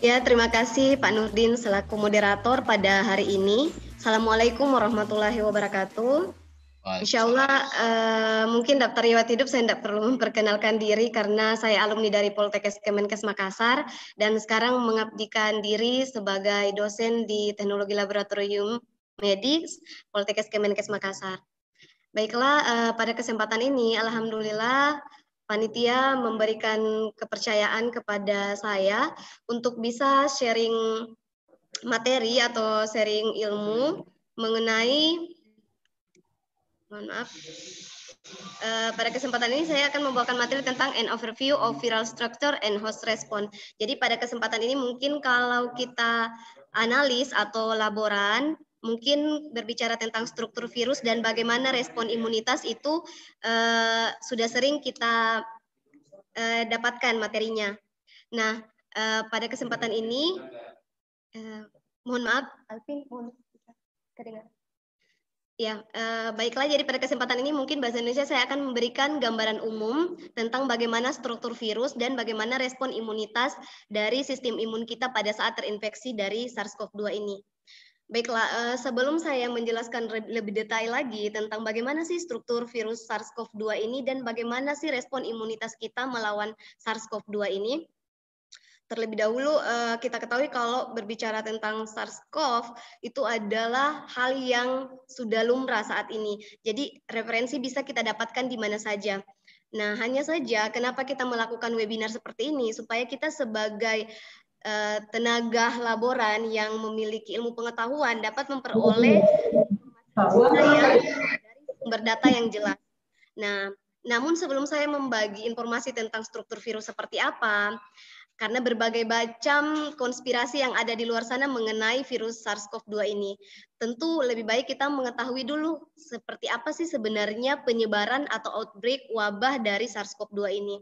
Ya, terima kasih Pak Nurdin selaku moderator pada hari ini. Assalamualaikum warahmatullahi wabarakatuh. Insya Allah uh, mungkin daftar riwayat hidup saya tidak perlu memperkenalkan diri karena saya alumni dari Poltekkes Kemenkes Makassar dan sekarang mengabdikan diri sebagai dosen di Teknologi Laboratorium Medis Poltekkes Kemenkes Makassar. Baiklah, uh, pada kesempatan ini alhamdulillah panitia memberikan kepercayaan kepada saya untuk bisa sharing materi atau sharing ilmu mengenai mohon maaf Uh, pada kesempatan ini saya akan membawakan materi tentang an overview of viral structure and host response. Jadi pada kesempatan ini mungkin kalau kita analis atau laboran mungkin berbicara tentang struktur virus dan bagaimana respon imunitas itu uh, sudah sering kita uh, dapatkan materinya. Nah, uh, pada kesempatan ini, uh, mohon maaf, Alvin, mohon kedengar. Ya, baiklah. Jadi pada kesempatan ini mungkin bahasa Indonesia saya akan memberikan gambaran umum tentang bagaimana struktur virus dan bagaimana respon imunitas dari sistem imun kita pada saat terinfeksi dari SARS-CoV-2 ini. Baiklah, eh, sebelum saya menjelaskan lebih detail lagi tentang bagaimana sih struktur virus SARS-CoV-2 ini dan bagaimana sih respon imunitas kita melawan SARS-CoV-2 ini, terlebih dahulu eh, kita ketahui kalau berbicara tentang SARS-CoV itu adalah hal yang sudah lumrah saat ini. Jadi referensi bisa kita dapatkan di mana saja. Nah, hanya saja kenapa kita melakukan webinar seperti ini supaya kita sebagai Eh, tenaga laboran yang memiliki ilmu pengetahuan dapat memperoleh yang sumber data yang jelas. Nah, namun sebelum saya membagi informasi tentang struktur virus seperti apa, karena berbagai macam konspirasi yang ada di luar sana mengenai virus SARS-CoV-2 ini, tentu lebih baik kita mengetahui dulu seperti apa sih sebenarnya penyebaran atau outbreak wabah dari SARS-CoV-2 ini.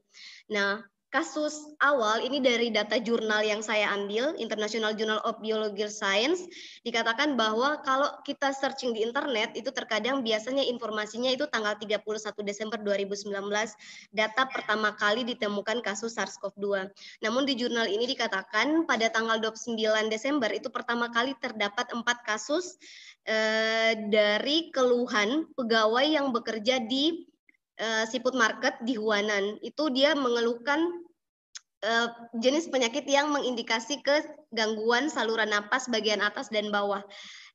Nah, kasus awal ini dari data jurnal yang saya ambil, International Journal of Biological Science, dikatakan bahwa kalau kita searching di internet itu terkadang biasanya informasinya itu tanggal 31 Desember 2019 data pertama kali ditemukan kasus SARS-CoV-2. Namun di jurnal ini dikatakan pada tanggal 29 Desember itu pertama kali terdapat empat kasus eh, dari keluhan pegawai yang bekerja di Eh, Siput market di Huanan itu dia mengeluhkan eh, jenis penyakit yang mengindikasi ke gangguan saluran napas bagian atas dan bawah.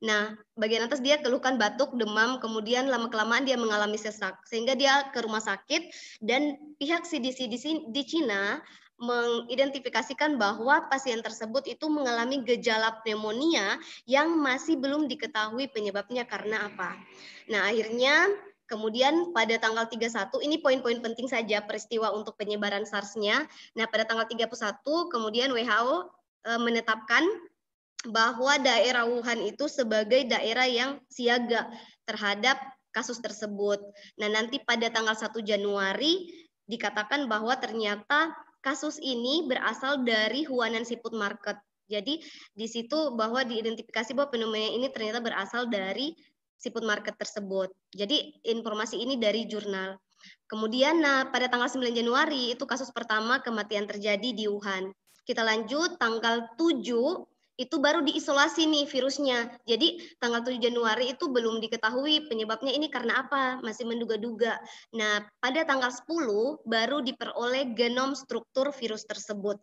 Nah, bagian atas dia keluhkan batuk, demam, kemudian lama kelamaan dia mengalami sesak sehingga dia ke rumah sakit dan pihak CDC di Cina mengidentifikasikan bahwa pasien tersebut itu mengalami gejala pneumonia yang masih belum diketahui penyebabnya karena apa. Nah, akhirnya Kemudian pada tanggal 31, ini poin-poin penting saja peristiwa untuk penyebaran SARS-nya. Nah, pada tanggal 31, kemudian WHO e, menetapkan bahwa daerah Wuhan itu sebagai daerah yang siaga terhadap kasus tersebut. Nah, nanti pada tanggal 1 Januari dikatakan bahwa ternyata kasus ini berasal dari Huanan Seafood Market. Jadi di situ bahwa diidentifikasi bahwa fenomena ini ternyata berasal dari siput market tersebut. Jadi informasi ini dari jurnal. Kemudian nah, pada tanggal 9 Januari itu kasus pertama kematian terjadi di Wuhan. Kita lanjut tanggal 7 itu baru diisolasi nih virusnya. Jadi tanggal 7 Januari itu belum diketahui penyebabnya ini karena apa, masih menduga-duga. Nah, pada tanggal 10 baru diperoleh genom struktur virus tersebut.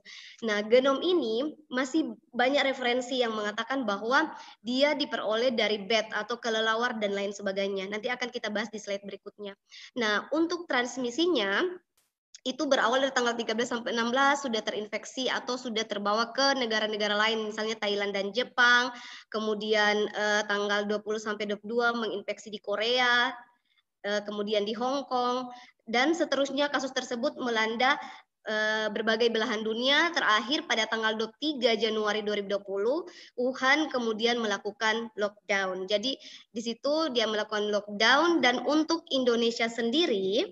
Nah, genom ini masih banyak referensi yang mengatakan bahwa dia diperoleh dari bat e atau kelelawar dan lain sebagainya. Nanti akan kita bahas di slide berikutnya. Nah, untuk transmisinya itu berawal dari tanggal 13 sampai 16 sudah terinfeksi atau sudah terbawa ke negara-negara lain misalnya Thailand dan Jepang, kemudian eh, tanggal 20 sampai 22 menginfeksi di Korea, eh, kemudian di Hong Kong dan seterusnya kasus tersebut melanda eh, berbagai belahan dunia terakhir pada tanggal 23 Januari 2020 Wuhan kemudian melakukan lockdown. Jadi di situ dia melakukan lockdown dan untuk Indonesia sendiri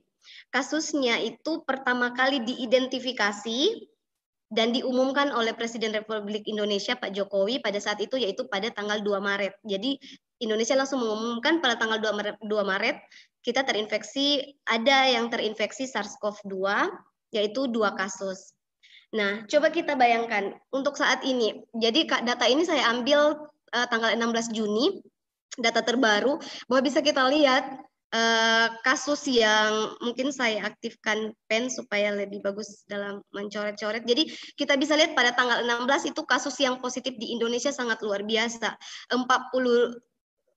Kasusnya itu pertama kali diidentifikasi dan diumumkan oleh Presiden Republik Indonesia Pak Jokowi pada saat itu yaitu pada tanggal 2 Maret. Jadi Indonesia langsung mengumumkan pada tanggal 2 Maret, 2 Maret kita terinfeksi ada yang terinfeksi SARS-CoV-2 yaitu dua kasus. Nah, coba kita bayangkan untuk saat ini. Jadi data ini saya ambil uh, tanggal 16 Juni data terbaru bahwa bisa kita lihat Eh, kasus yang mungkin saya aktifkan pen supaya lebih bagus dalam mencoret-coret. Jadi kita bisa lihat pada tanggal 16 itu kasus yang positif di Indonesia sangat luar biasa. 40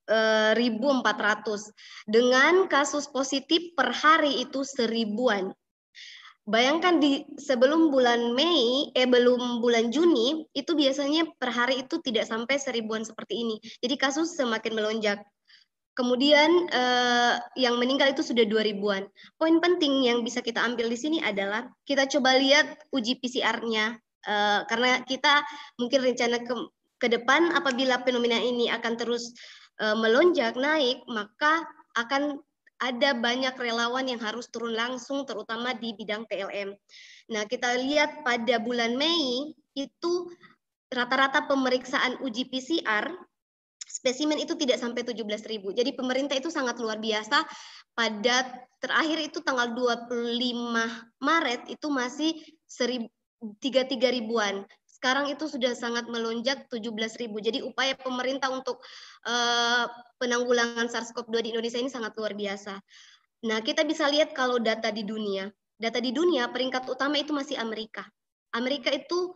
1.400 eh, dengan kasus positif per hari itu seribuan. Bayangkan di sebelum bulan Mei, eh belum bulan Juni itu biasanya per hari itu tidak sampai seribuan seperti ini. Jadi kasus semakin melonjak. Kemudian eh, yang meninggal itu sudah 2000-an. Poin penting yang bisa kita ambil di sini adalah kita coba lihat uji PCR-nya eh, karena kita mungkin rencana ke, ke depan apabila fenomena ini akan terus eh, melonjak naik maka akan ada banyak relawan yang harus turun langsung terutama di bidang PLM. Nah, kita lihat pada bulan Mei itu rata-rata pemeriksaan uji PCR spesimen itu tidak sampai ribu, Jadi pemerintah itu sangat luar biasa pada terakhir itu tanggal 25 Maret itu masih 33 ribuan. Sekarang itu sudah sangat melonjak 17 ribu. Jadi upaya pemerintah untuk uh, penanggulangan SARS-CoV-2 di Indonesia ini sangat luar biasa. Nah, kita bisa lihat kalau data di dunia. Data di dunia peringkat utama itu masih Amerika. Amerika itu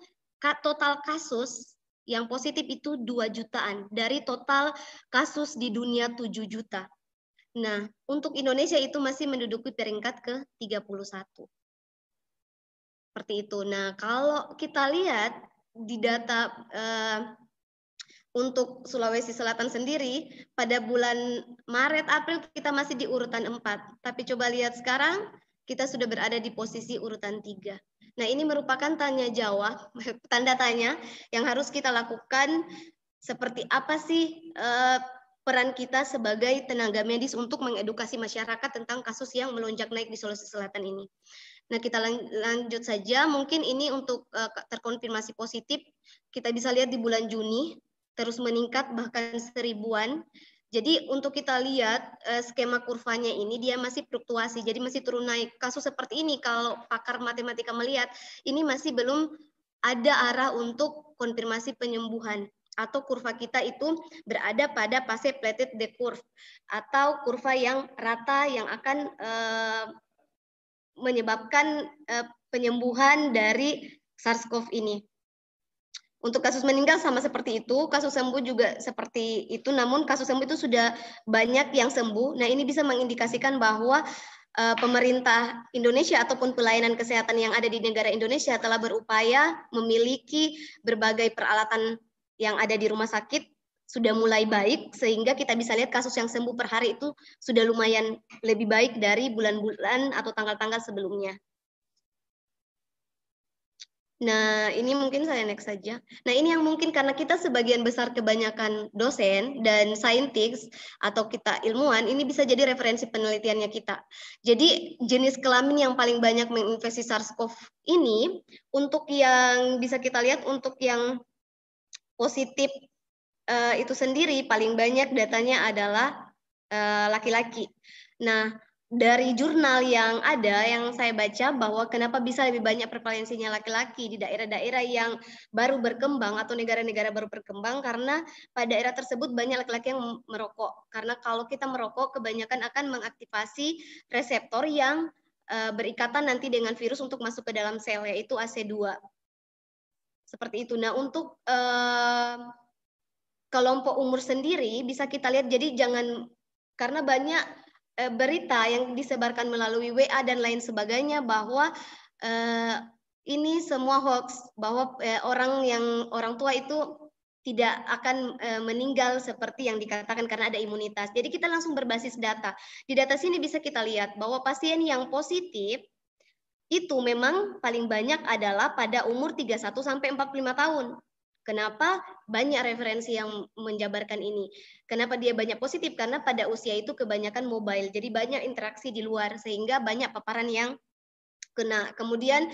total kasus yang positif itu 2 jutaan dari total kasus di dunia 7 juta. Nah, untuk Indonesia itu masih menduduki peringkat ke-31. Seperti itu. Nah, kalau kita lihat di data uh, untuk Sulawesi Selatan sendiri pada bulan Maret April kita masih di urutan 4, tapi coba lihat sekarang kita sudah berada di posisi urutan 3. Nah, ini merupakan tanya jawab, tanda tanya yang harus kita lakukan seperti apa sih eh, peran kita sebagai tenaga medis untuk mengedukasi masyarakat tentang kasus yang melonjak naik di Sulawesi Selatan ini. Nah, kita lanjut saja. Mungkin ini untuk eh, terkonfirmasi positif, kita bisa lihat di bulan Juni terus meningkat bahkan seribuan jadi untuk kita lihat eh, skema kurvanya ini dia masih fluktuasi, jadi masih turun naik. Kasus seperti ini kalau pakar matematika melihat ini masih belum ada arah untuk konfirmasi penyembuhan atau kurva kita itu berada pada fase plated the curve atau kurva yang rata yang akan eh, menyebabkan eh, penyembuhan dari SARS-CoV ini. Untuk kasus meninggal sama seperti itu, kasus sembuh juga seperti itu. Namun kasus sembuh itu sudah banyak yang sembuh. Nah ini bisa mengindikasikan bahwa uh, pemerintah Indonesia ataupun pelayanan kesehatan yang ada di negara Indonesia telah berupaya memiliki berbagai peralatan yang ada di rumah sakit sudah mulai baik sehingga kita bisa lihat kasus yang sembuh per hari itu sudah lumayan lebih baik dari bulan-bulan atau tanggal-tanggal sebelumnya. Nah, ini mungkin saya next saja. Nah, ini yang mungkin karena kita sebagian besar kebanyakan dosen dan saintis atau kita ilmuwan, ini bisa jadi referensi penelitiannya kita. Jadi, jenis kelamin yang paling banyak menginfeksi SARS-CoV ini untuk yang bisa kita lihat untuk yang positif uh, itu sendiri paling banyak datanya adalah eh, laki-laki. Uh, nah, dari jurnal yang ada yang saya baca bahwa kenapa bisa lebih banyak prevalensinya laki-laki di daerah-daerah yang baru berkembang atau negara-negara baru berkembang karena pada daerah tersebut banyak laki-laki yang merokok karena kalau kita merokok kebanyakan akan mengaktifasi reseptor yang uh, berikatan nanti dengan virus untuk masuk ke dalam sel yaitu AC2 seperti itu. Nah untuk uh, kelompok umur sendiri bisa kita lihat jadi jangan karena banyak Eh, berita yang disebarkan melalui WA dan lain sebagainya bahwa eh, ini semua hoax bahwa eh, orang yang orang tua itu tidak akan e, meninggal seperti yang dikatakan karena ada imunitas. Jadi kita langsung berbasis data. Di data sini bisa kita lihat bahwa pasien yang positif itu memang paling banyak adalah pada umur 31 sampai 45 tahun. Kenapa banyak referensi yang menjabarkan ini? Kenapa dia banyak positif? Karena pada usia itu kebanyakan mobile, jadi banyak interaksi di luar sehingga banyak paparan yang kena. Kemudian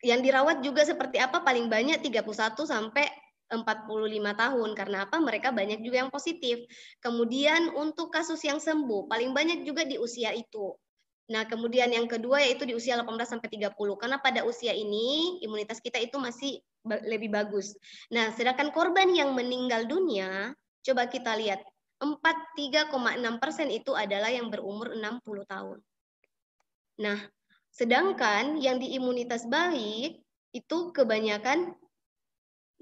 yang dirawat juga seperti apa? Paling banyak 31 sampai 45 tahun karena apa mereka banyak juga yang positif. Kemudian untuk kasus yang sembuh paling banyak juga di usia itu. Nah, kemudian yang kedua yaitu di usia 18 sampai 30 karena pada usia ini imunitas kita itu masih lebih bagus. Nah, sedangkan korban yang meninggal dunia, coba kita lihat 43,6 persen itu adalah yang berumur 60 tahun. Nah, sedangkan yang di imunitas baik itu kebanyakan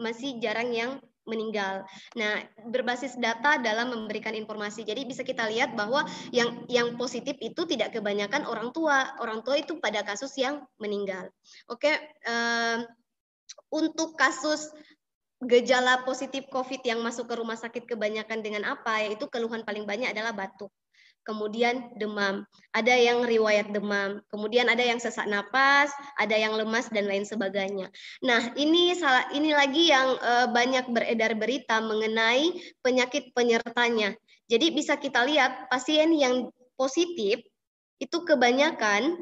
masih jarang yang meninggal. Nah, berbasis data dalam memberikan informasi. Jadi bisa kita lihat bahwa yang yang positif itu tidak kebanyakan orang tua. Orang tua itu pada kasus yang meninggal. Oke, untuk kasus gejala positif COVID yang masuk ke rumah sakit kebanyakan dengan apa? Yaitu keluhan paling banyak adalah batuk kemudian demam. Ada yang riwayat demam, kemudian ada yang sesak napas, ada yang lemas dan lain sebagainya. Nah, ini salah ini lagi yang uh, banyak beredar berita mengenai penyakit penyertanya. Jadi bisa kita lihat pasien yang positif itu kebanyakan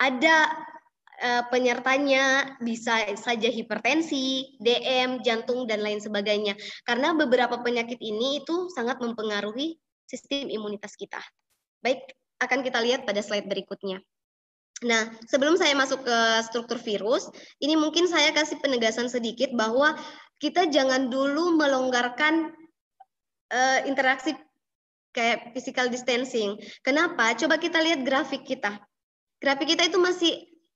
ada eh, penyertanya bisa saja hipertensi, DM, jantung dan lain sebagainya. Karena beberapa penyakit ini itu sangat mempengaruhi sistem imunitas kita. Baik, akan kita lihat pada slide berikutnya. Nah, sebelum saya masuk ke struktur virus, ini mungkin saya kasih penegasan sedikit bahwa kita jangan dulu melonggarkan uh, interaksi kayak physical distancing. Kenapa? Coba kita lihat grafik kita. Grafik kita itu masih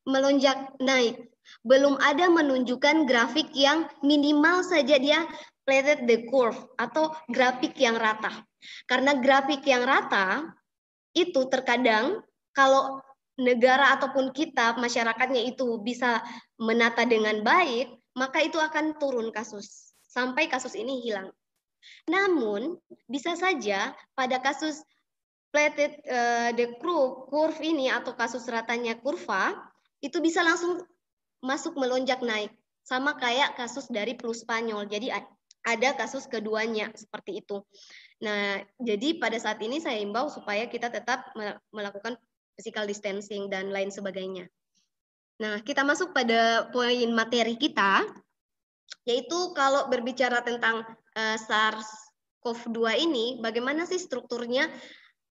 melonjak naik. Belum ada menunjukkan grafik yang minimal saja dia Plated the curve atau grafik yang rata. Karena grafik yang rata itu terkadang kalau negara ataupun kita masyarakatnya itu bisa menata dengan baik, maka itu akan turun kasus sampai kasus ini hilang. Namun bisa saja pada kasus plated uh, eh, the curve, curve ini atau kasus ratanya kurva itu bisa langsung masuk melonjak naik sama kayak kasus dari flu Spanyol. Jadi ada kasus keduanya seperti itu. Nah, jadi pada saat ini saya imbau supaya kita tetap melakukan physical distancing dan lain sebagainya. Nah, kita masuk pada poin materi kita yaitu kalau berbicara tentang eh, SARS-CoV-2 ini bagaimana sih strukturnya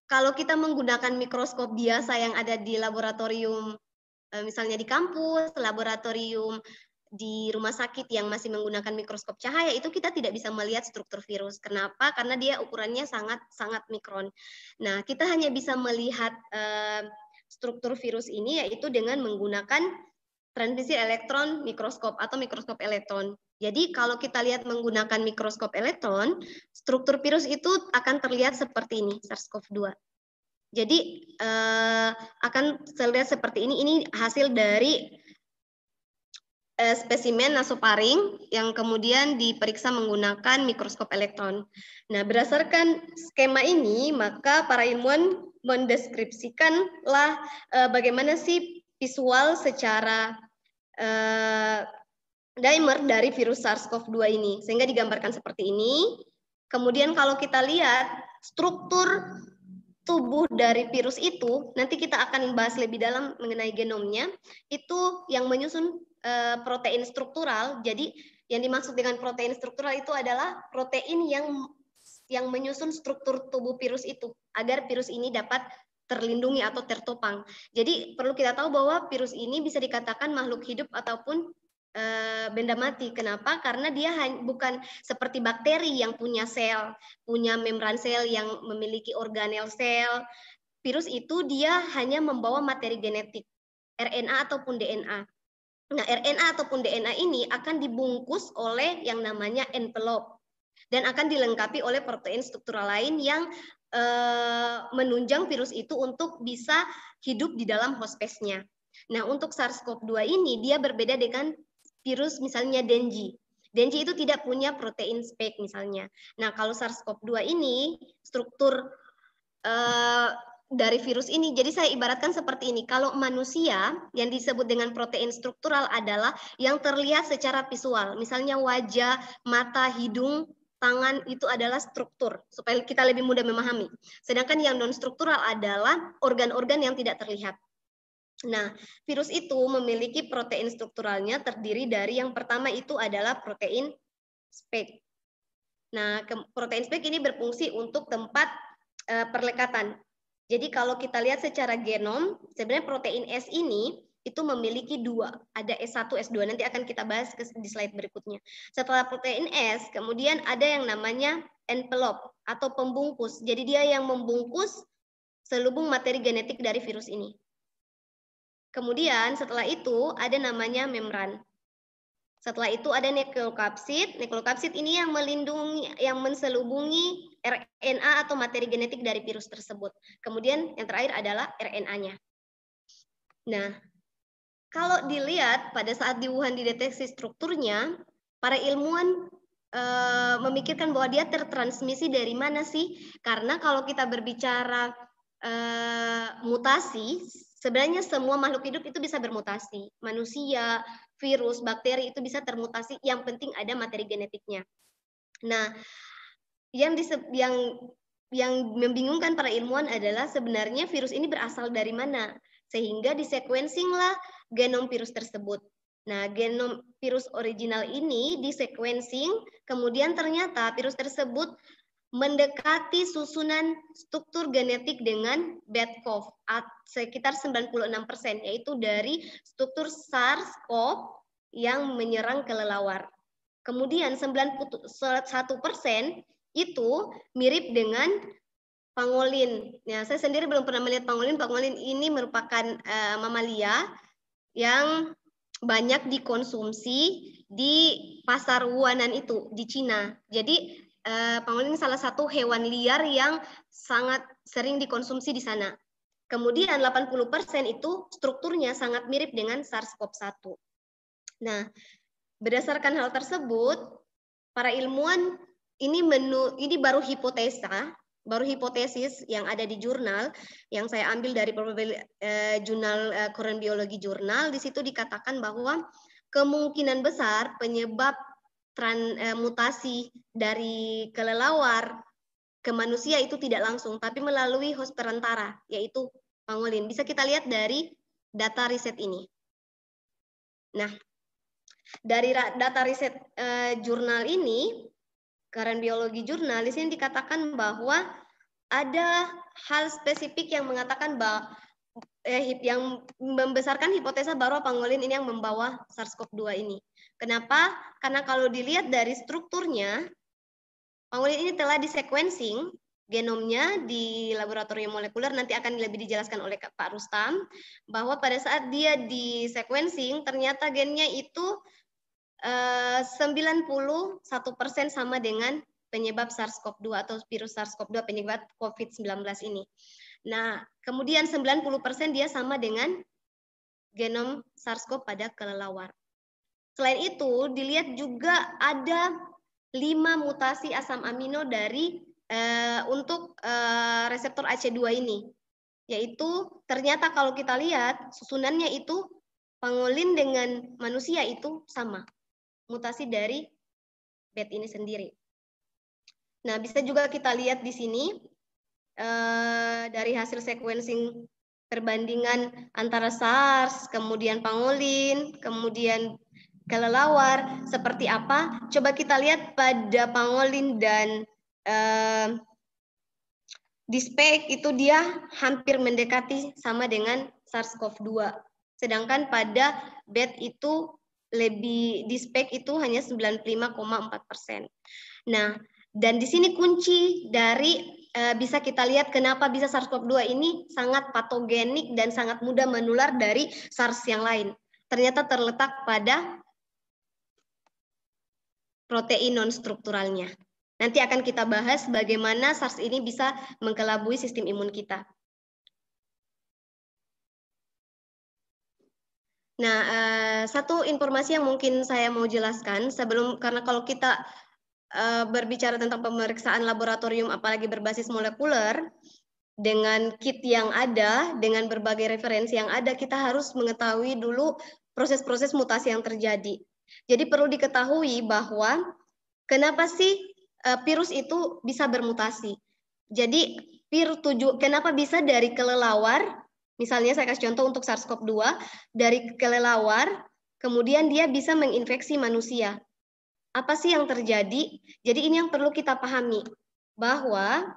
kalau kita menggunakan mikroskop biasa yang ada di laboratorium eh, misalnya di kampus, laboratorium di rumah sakit yang masih menggunakan mikroskop cahaya itu kita tidak bisa melihat struktur virus. Kenapa? Karena dia ukurannya sangat sangat mikron. Nah, kita hanya bisa melihat uh, struktur virus ini yaitu dengan menggunakan transmisi elektron mikroskop atau mikroskop elektron. Jadi kalau kita lihat menggunakan mikroskop elektron, struktur virus itu akan terlihat seperti ini, SARS-CoV-2. Jadi eh, akan terlihat seperti ini. Ini hasil dari eh, spesimen nasoparing yang kemudian diperiksa menggunakan mikroskop elektron. Nah, berdasarkan skema ini, maka para ilmuwan mendeskripsikanlah eh, bagaimana sih visual secara eh, dimer dari virus SARS-CoV-2 ini, sehingga digambarkan seperti ini. Kemudian kalau kita lihat struktur tubuh dari virus itu, nanti kita akan bahas lebih dalam mengenai genomnya, itu yang menyusun Eh, protein struktural. Jadi yang dimaksud dengan protein struktural itu adalah protein yang yang menyusun struktur tubuh virus itu agar virus ini dapat terlindungi atau tertopang. Jadi perlu kita tahu bahwa virus ini bisa dikatakan makhluk hidup ataupun e, benda mati. Kenapa? Karena dia bukan seperti bakteri yang punya sel, punya membran sel yang memiliki organel sel. Virus itu dia hanya membawa materi genetik, RNA ataupun DNA. Nah, RNA ataupun DNA ini akan dibungkus oleh yang namanya envelope dan akan dilengkapi oleh protein struktural lain yang e, menunjang virus itu untuk bisa hidup di dalam hospesnya. Nah, untuk SARS-CoV-2 ini dia berbeda dengan virus misalnya dengue. Dengue itu tidak punya protein spike misalnya. Nah, kalau SARS-CoV-2 ini struktur e, dari virus ini. Jadi saya ibaratkan seperti ini. Kalau manusia yang disebut dengan protein struktural adalah yang terlihat secara visual. Misalnya wajah, mata, hidung, tangan itu adalah struktur supaya kita lebih mudah memahami. Sedangkan yang non struktural adalah organ-organ yang tidak terlihat. Nah, virus itu memiliki protein strukturalnya terdiri dari yang pertama itu adalah protein spike. Nah, protein spike ini berfungsi untuk tempat eh, perlekatan. Jadi kalau kita lihat secara genom, sebenarnya protein S ini itu memiliki dua, ada S1, S2. Nanti akan kita bahas di slide berikutnya. Setelah protein S, kemudian ada yang namanya envelope atau pembungkus. Jadi dia yang membungkus selubung materi genetik dari virus ini. Kemudian setelah itu ada namanya membran. Setelah itu ada nukleokapsid. Nukleokapsid ini yang melindungi, yang menselubungi RNA atau materi genetik dari virus tersebut. Kemudian yang terakhir adalah RNA-nya. Nah, kalau dilihat pada saat di Wuhan dideteksi strukturnya, para ilmuwan e, memikirkan bahwa dia tertransmisi dari mana sih? Karena kalau kita berbicara e, mutasi, sebenarnya semua makhluk hidup itu bisa bermutasi. Manusia, virus, bakteri itu bisa termutasi. Yang penting ada materi genetiknya. Nah, yang diseb, yang yang membingungkan para ilmuwan adalah sebenarnya virus ini berasal dari mana sehingga disequencinglah genom virus tersebut. Nah, genom virus original ini disequencing, kemudian ternyata virus tersebut mendekati susunan struktur genetik dengan Bedkov sekitar 96%, yaitu dari struktur SARS-CoV yang menyerang kelelawar. Kemudian 91% itu mirip dengan pangolin. Ya, saya sendiri belum pernah melihat pangolin. Pangolin ini merupakan uh, mamalia yang banyak dikonsumsi di pasar Wuhanan itu di Cina. Jadi uh, pangolin salah satu hewan liar yang sangat sering dikonsumsi di sana. Kemudian 80% itu strukturnya sangat mirip dengan SARS-CoV-1. Nah, berdasarkan hal tersebut, para ilmuwan ini menu ini baru hipotesa baru hipotesis yang ada di jurnal yang saya ambil dari eh, jurnal eh, Korean Biologi Jurnal di situ dikatakan bahwa kemungkinan besar penyebab tran, eh, mutasi dari kelelawar ke manusia itu tidak langsung tapi melalui host perantara yaitu pangolin. Bisa kita lihat dari data riset ini. Nah, dari data riset eh, jurnal ini Karen biologi jurnalis ini dikatakan bahwa ada hal spesifik yang mengatakan bahwa eh, yang membesarkan hipotesa baru pangolin ini yang membawa SARS-CoV-2 ini. Kenapa? Karena kalau dilihat dari strukturnya, pangolin ini telah disequencing genomnya di laboratorium molekuler nanti akan lebih dijelaskan oleh Pak Rustam bahwa pada saat dia di sequencing ternyata gennya itu 91 eh, persen sama dengan penyebab SARS-CoV-2 atau virus SARS-CoV-2 penyebab COVID-19 ini. Nah, kemudian 90 persen dia sama dengan genom SARS-CoV pada kelelawar. Selain itu, dilihat juga ada lima mutasi asam amino dari eh, untuk eh, reseptor AC2 ini. Yaitu ternyata kalau kita lihat susunannya itu pangolin dengan manusia itu sama mutasi dari bed ini sendiri. Nah, bisa juga kita lihat di sini eh, dari hasil sequencing perbandingan antara SARS, kemudian pangolin, kemudian kelelawar, seperti apa? Coba kita lihat pada pangolin dan eh, di itu dia hampir mendekati sama dengan SARS-CoV-2. Sedangkan pada bed itu lebih di spek itu hanya 95,4 persen. Nah, dan di sini kunci dari eh, bisa kita lihat kenapa bisa SARS-CoV-2 ini sangat patogenik dan sangat mudah menular dari SARS yang lain. Ternyata terletak pada protein non-strukturalnya. Nanti akan kita bahas bagaimana SARS ini bisa mengkelabui sistem imun kita. Nah, eh, satu informasi yang mungkin saya mau jelaskan sebelum karena kalau kita eh, berbicara tentang pemeriksaan laboratorium apalagi berbasis molekuler dengan kit yang ada, dengan berbagai referensi yang ada, kita harus mengetahui dulu proses-proses mutasi yang terjadi. Jadi perlu diketahui bahwa kenapa sih eh, virus itu bisa bermutasi? Jadi virus tujuh kenapa bisa dari kelelawar Misalnya saya kasih contoh untuk SARS-CoV-2 dari kelelawar, kemudian dia bisa menginfeksi manusia. Apa sih yang terjadi? Jadi ini yang perlu kita pahami bahwa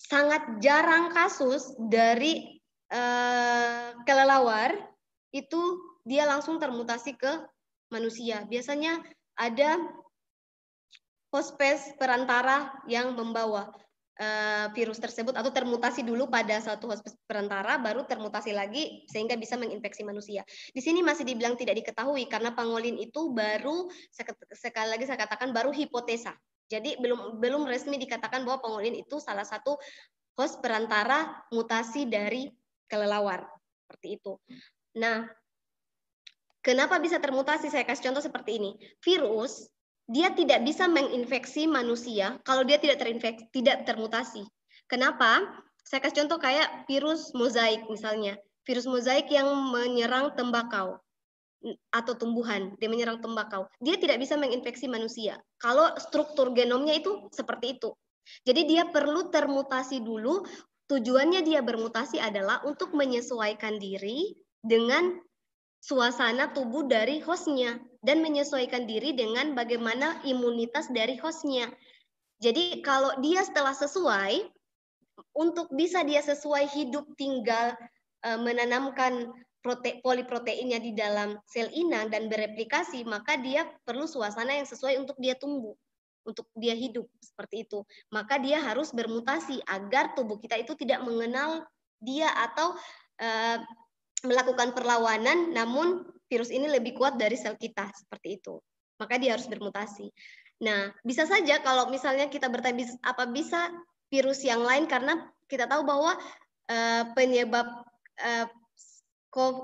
sangat jarang kasus dari eh, kelelawar itu dia langsung termutasi ke manusia. Biasanya ada hospes perantara yang membawa. Eh, virus tersebut atau termutasi dulu pada satu host perantara baru termutasi lagi sehingga bisa menginfeksi manusia. Di sini masih dibilang tidak diketahui karena pangolin itu baru sekali lagi saya katakan baru hipotesa. Jadi belum belum resmi dikatakan bahwa pangolin itu salah satu host perantara mutasi dari kelelawar seperti itu. Nah, kenapa bisa termutasi? Saya kasih contoh seperti ini. Virus dia tidak bisa menginfeksi manusia kalau dia tidak terinfeksi, tidak termutasi. Kenapa? Saya kasih contoh kayak virus mozaik misalnya. Virus mozaik yang menyerang tembakau atau tumbuhan, dia menyerang tembakau. Dia tidak bisa menginfeksi manusia kalau struktur genomnya itu seperti itu. Jadi dia perlu termutasi dulu. Tujuannya dia bermutasi adalah untuk menyesuaikan diri dengan suasana tubuh dari hostnya dan menyesuaikan diri dengan bagaimana imunitas dari hostnya. Jadi kalau dia setelah sesuai, untuk bisa dia sesuai hidup tinggal eh, menanamkan prote poliproteinnya di dalam sel inang dan bereplikasi, maka dia perlu suasana yang sesuai untuk dia tumbuh, untuk dia hidup seperti itu. Maka dia harus bermutasi agar tubuh kita itu tidak mengenal dia atau e, melakukan perlawanan, namun virus ini lebih kuat dari sel kita seperti itu. Maka dia harus bermutasi. Nah, bisa saja kalau misalnya kita bertanya apa bisa virus yang lain karena kita tahu bahwa uh, penyebab uh,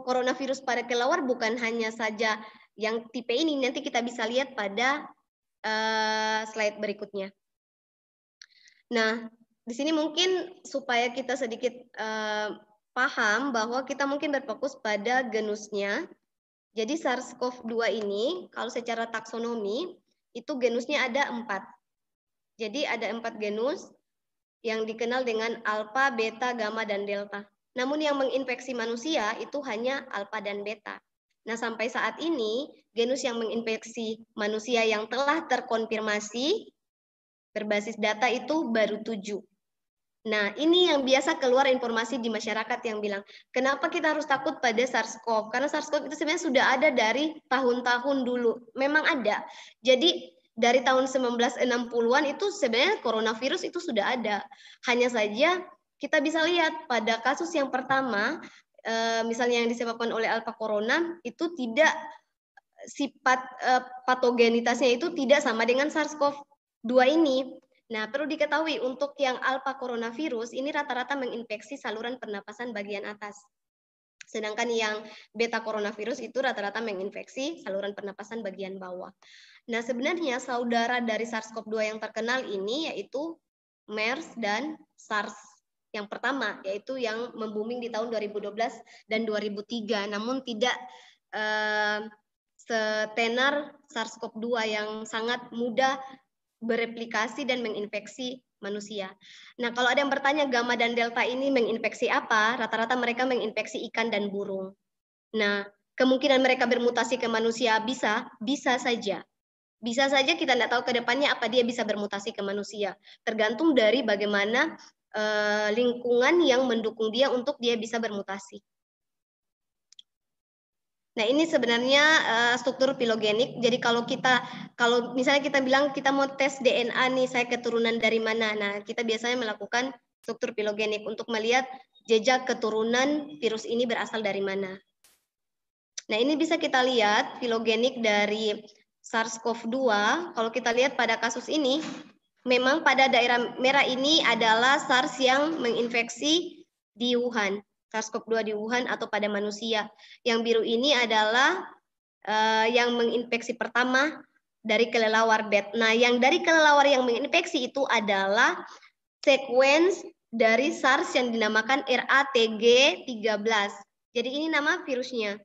coronavirus pada kelelawar bukan hanya saja yang tipe ini nanti kita bisa lihat pada uh, slide berikutnya. Nah, di sini mungkin supaya kita sedikit uh, paham bahwa kita mungkin berfokus pada genusnya jadi SARS-CoV-2 ini kalau secara taksonomi itu genusnya ada empat. Jadi ada empat genus yang dikenal dengan alfa, beta, gamma, dan delta. Namun yang menginfeksi manusia itu hanya alfa dan beta. Nah sampai saat ini genus yang menginfeksi manusia yang telah terkonfirmasi berbasis data itu baru tujuh. Nah, ini yang biasa keluar informasi di masyarakat yang bilang, kenapa kita harus takut pada SARS-CoV? Karena SARS-CoV itu sebenarnya sudah ada dari tahun-tahun dulu. Memang ada. Jadi, dari tahun 1960-an itu sebenarnya coronavirus itu sudah ada. Hanya saja kita bisa lihat pada kasus yang pertama, eh, misalnya yang disebabkan oleh alfa corona, itu tidak sifat eh, patogenitasnya itu tidak sama dengan sars cov dua ini. Nah, perlu diketahui untuk yang alpha coronavirus ini rata-rata menginfeksi saluran pernapasan bagian atas. Sedangkan yang beta coronavirus itu rata-rata menginfeksi saluran pernapasan bagian bawah. Nah, sebenarnya saudara dari SARS-CoV-2 yang terkenal ini yaitu MERS dan SARS yang pertama, yaitu yang membuming di tahun 2012 dan 2003, namun tidak eh, setenar SARS-CoV-2 yang sangat mudah bereplikasi dan menginfeksi manusia. Nah, kalau ada yang bertanya gamma dan delta ini menginfeksi apa, rata-rata mereka menginfeksi ikan dan burung. Nah, kemungkinan mereka bermutasi ke manusia bisa, bisa saja. Bisa saja kita tidak tahu ke depannya apa dia bisa bermutasi ke manusia. Tergantung dari bagaimana eh, lingkungan yang mendukung dia untuk dia bisa bermutasi. Nah, ini sebenarnya uh, struktur filogenik. Jadi kalau kita kalau misalnya kita bilang kita mau tes DNA nih, saya keturunan dari mana. Nah, kita biasanya melakukan struktur filogenik untuk melihat jejak keturunan virus ini berasal dari mana. Nah, ini bisa kita lihat filogenik dari SARS-CoV-2. Kalau kita lihat pada kasus ini, memang pada daerah merah ini adalah SARS yang menginfeksi di Wuhan. SARS-CoV-2 di Wuhan atau pada manusia. Yang biru ini adalah uh, yang menginfeksi pertama dari kelelawar bat. E nah, yang dari kelelawar yang menginfeksi itu adalah sequence dari SARS yang dinamakan RATG13. Jadi ini nama virusnya.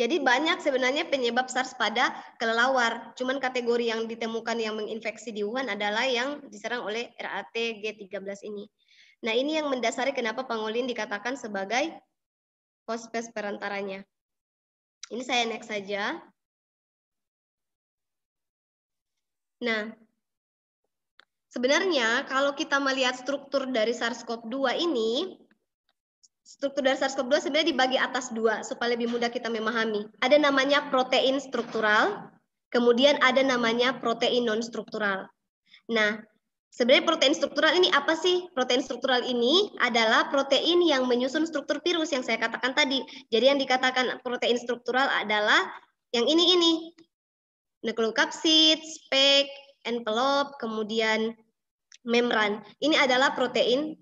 Jadi banyak sebenarnya penyebab SARS pada kelelawar. Cuman kategori yang ditemukan yang menginfeksi di Wuhan adalah yang diserang oleh RATG13 ini. Nah, ini yang mendasari kenapa pangolin dikatakan sebagai hospes perantaranya. Ini saya next saja. Nah, sebenarnya kalau kita melihat struktur dari SARS-CoV-2 ini, struktur dari SARS-CoV-2 sebenarnya dibagi atas dua supaya lebih mudah kita memahami. Ada namanya protein struktural, kemudian ada namanya protein non-struktural. Nah, Sebenarnya protein struktural ini apa sih? Protein struktural ini adalah protein yang menyusun struktur virus yang saya katakan tadi. Jadi yang dikatakan protein struktural adalah yang ini ini. Nukleokapsid, spek, envelope, kemudian membran. Ini adalah protein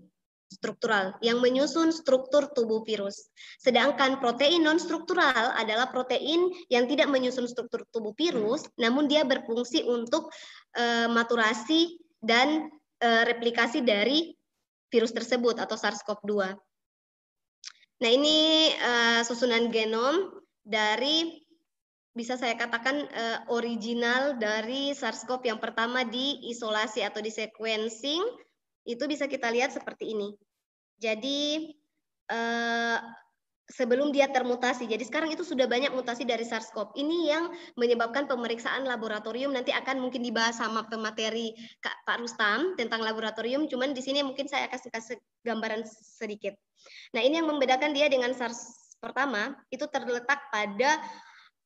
struktural yang menyusun struktur tubuh virus. Sedangkan protein non-struktural adalah protein yang tidak menyusun struktur tubuh virus, namun dia berfungsi untuk e, maturasi dan eh, replikasi dari virus tersebut atau SARS-CoV-2. Nah, ini eh, susunan genom dari bisa saya katakan eh, original dari SARS-CoV yang pertama di isolasi atau di sequencing itu bisa kita lihat seperti ini. Jadi sebelum dia termutasi. Jadi sekarang itu sudah banyak mutasi dari SARS-CoV. Ini yang menyebabkan pemeriksaan laboratorium nanti akan mungkin dibahas sama pemateri Kak, Pak Rustam tentang laboratorium. Cuman di sini mungkin saya akan kasih gambaran sedikit. Nah ini yang membedakan dia dengan SARS pertama itu terletak pada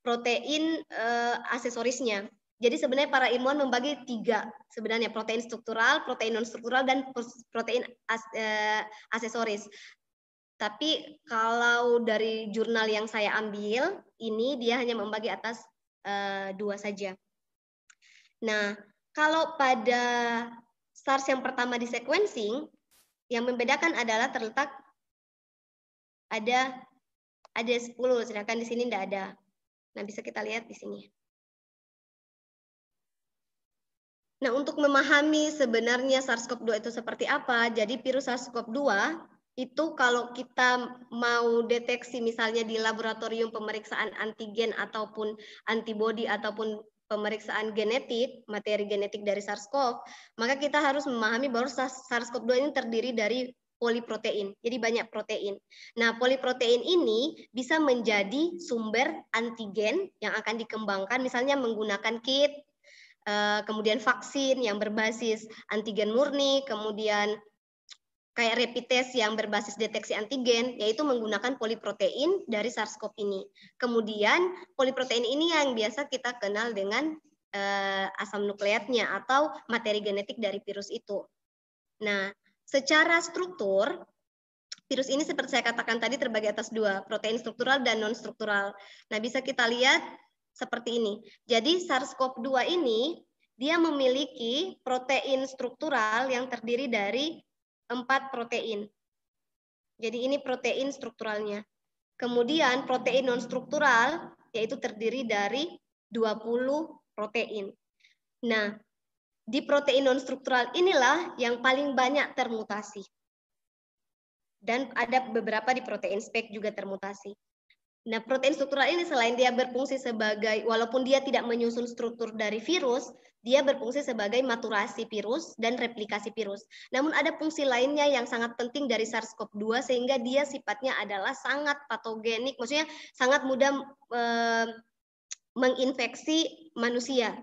protein e, aksesorisnya. Jadi sebenarnya para ilmuwan membagi tiga sebenarnya protein struktural, protein non struktural dan protein as, e, aksesoris. Tapi kalau dari jurnal yang saya ambil, ini dia hanya membagi atas uh, dua saja. Nah, kalau pada SARS yang pertama di sequencing, yang membedakan adalah terletak ada ada 10, sedangkan di sini tidak ada. Nah, bisa kita lihat di sini. Nah, untuk memahami sebenarnya SARS-CoV-2 itu seperti apa, jadi virus SARS-CoV-2 itu kalau kita mau deteksi misalnya di laboratorium pemeriksaan antigen ataupun antibodi ataupun pemeriksaan genetik, materi genetik dari SARS-CoV, maka kita harus memahami bahwa SARS-CoV-2 ini terdiri dari poliprotein. Jadi banyak protein. Nah, poliprotein ini bisa menjadi sumber antigen yang akan dikembangkan misalnya menggunakan kit eh, kemudian vaksin yang berbasis antigen murni, kemudian kayak rapid test yang berbasis deteksi antigen, yaitu menggunakan poliprotein dari SARS-CoV ini. Kemudian poliprotein ini yang biasa kita kenal dengan eh, asam nukleatnya atau materi genetik dari virus itu. Nah, secara struktur virus ini seperti saya katakan tadi terbagi atas dua, protein struktural dan non-struktural. Nah, bisa kita lihat seperti ini. Jadi SARS-CoV-2 ini dia memiliki protein struktural yang terdiri dari 4 protein. Jadi ini protein strukturalnya. Kemudian protein non struktural yaitu terdiri dari 20 protein. Nah, di protein non struktural inilah yang paling banyak termutasi. Dan ada beberapa di protein spek juga termutasi. Nah, protein struktural ini selain dia berfungsi sebagai, walaupun dia tidak menyusun struktur dari virus, dia berfungsi sebagai maturasi virus dan replikasi virus. Namun ada fungsi lainnya yang sangat penting dari SARS-CoV-2 sehingga dia sifatnya adalah sangat patogenik, maksudnya sangat mudah e, menginfeksi manusia.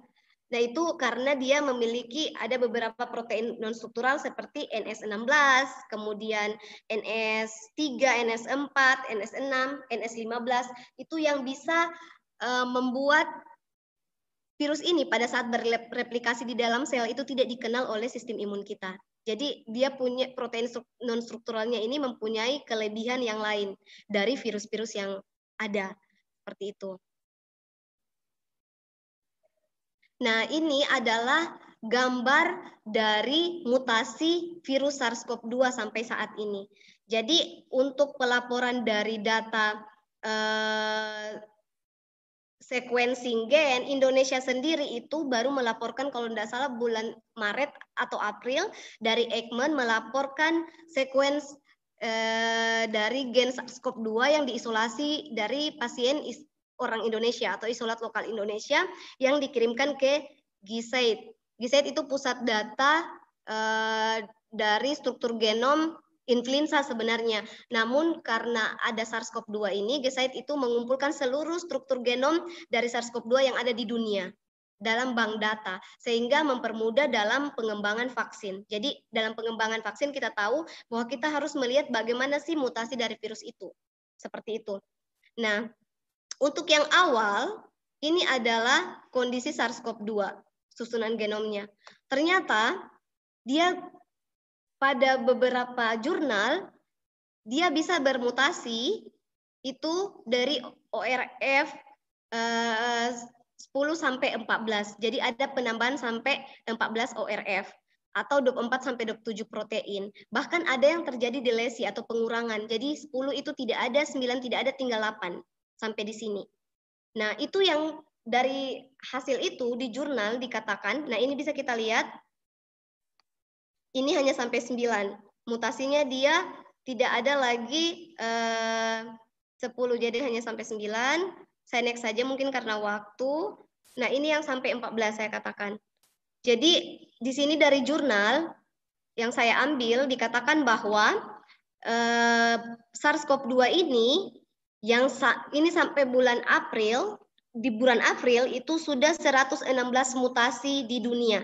Nah, itu karena dia memiliki ada beberapa protein non struktural seperti NS16, kemudian NS3, NS4, NS6, NS15 itu yang bisa uh, membuat virus ini pada saat bereplikasi di dalam sel itu tidak dikenal oleh sistem imun kita. Jadi dia punya protein non strukturalnya ini mempunyai kelebihan yang lain dari virus-virus yang ada. Seperti itu. Nah, ini adalah gambar dari mutasi virus SARS-CoV-2 sampai saat ini. Jadi untuk pelaporan dari data eh, sequencing gen, Indonesia sendiri itu baru melaporkan kalau tidak salah bulan Maret atau April dari Ekman melaporkan sequence eh, dari gen SARS-CoV-2 yang diisolasi dari pasien is, orang Indonesia atau isolat lokal Indonesia yang dikirimkan ke GISAID. GISAID itu pusat data uh, dari struktur genom influenza sebenarnya. Namun karena ada SARS-CoV-2 ini, GISAID itu mengumpulkan seluruh struktur genom dari SARS-CoV-2 yang ada di dunia dalam bank data sehingga mempermudah dalam pengembangan vaksin. Jadi dalam pengembangan vaksin kita tahu bahwa kita harus melihat bagaimana sih mutasi dari virus itu. Seperti itu. Nah, untuk yang awal, ini adalah kondisi SARS-CoV-2, susunan genomnya. Ternyata dia pada beberapa jurnal dia bisa bermutasi itu dari ORF eh, 10 sampai 14. Jadi ada penambahan sampai 14 ORF atau 24 sampai 27 protein. Bahkan ada yang terjadi delesi atau pengurangan. Jadi 10 itu tidak ada, 9 tidak ada, tinggal 8 sampai di sini. Nah, itu yang dari hasil itu di jurnal dikatakan, nah ini bisa kita lihat, ini hanya sampai 9. Mutasinya dia tidak ada lagi eh, 10, jadi hanya sampai 9. Saya next saja mungkin karena waktu. Nah, ini yang sampai 14 saya katakan. Jadi, di sini dari jurnal yang saya ambil dikatakan bahwa eh, SARS-CoV-2 ini yang ini sampai bulan April, di bulan April itu sudah 116 mutasi di dunia